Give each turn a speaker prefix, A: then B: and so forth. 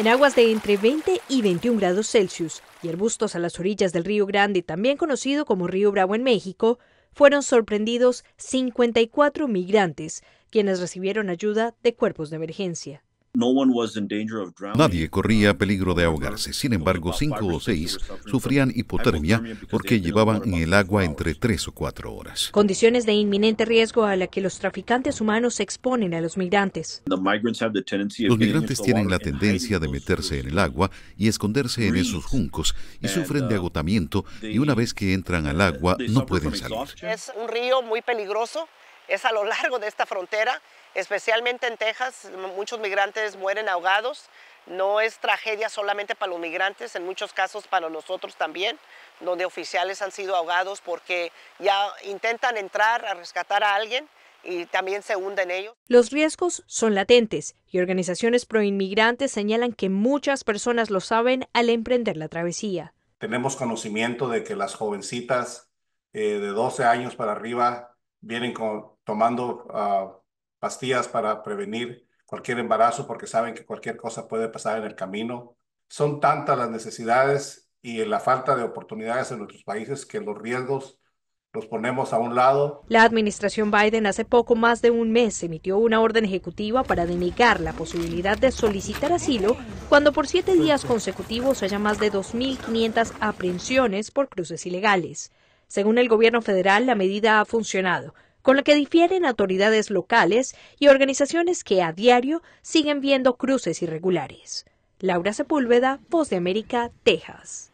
A: En aguas de entre 20 y 21 grados Celsius y arbustos a las orillas del Río Grande, también conocido como Río Bravo en México, fueron sorprendidos 54 migrantes, quienes recibieron ayuda de cuerpos de emergencia.
B: Nadie corría peligro de ahogarse. Sin embargo, cinco o seis sufrían hipotermia porque llevaban en el agua entre tres o cuatro horas.
A: Condiciones de inminente riesgo a la que los traficantes humanos exponen a los migrantes.
B: Los migrantes tienen la tendencia de meterse en el agua y esconderse en esos juncos y sufren de uh, agotamiento y una vez que entran al agua no pueden salir.
C: Es un río muy peligroso es a lo largo de esta frontera, especialmente en Texas. Muchos migrantes mueren ahogados. No es tragedia solamente para los migrantes, en muchos casos para nosotros también, donde oficiales han sido ahogados porque ya intentan entrar a rescatar a alguien y también se hunden ellos.
A: Los riesgos son latentes y organizaciones proinmigrantes señalan que muchas personas lo saben al emprender la travesía.
D: Tenemos conocimiento de que las jovencitas eh, de 12 años para arriba vienen tomando ah, pastillas para prevenir cualquier embarazo porque saben que cualquier cosa puede pasar en el camino. Son tantas las necesidades y la falta de oportunidades en nuestros países que los riesgos los ponemos a un lado.
A: La administración Biden hace poco más de un mes emitió una orden ejecutiva para denegar la posibilidad de solicitar asilo cuando por siete días consecutivos haya más de 2.500 aprehensiones por cruces ilegales. Según el gobierno federal, la medida ha funcionado, con lo que difieren autoridades locales y organizaciones que a diario siguen viendo cruces irregulares. Laura Sepúlveda, Voz de América, Texas.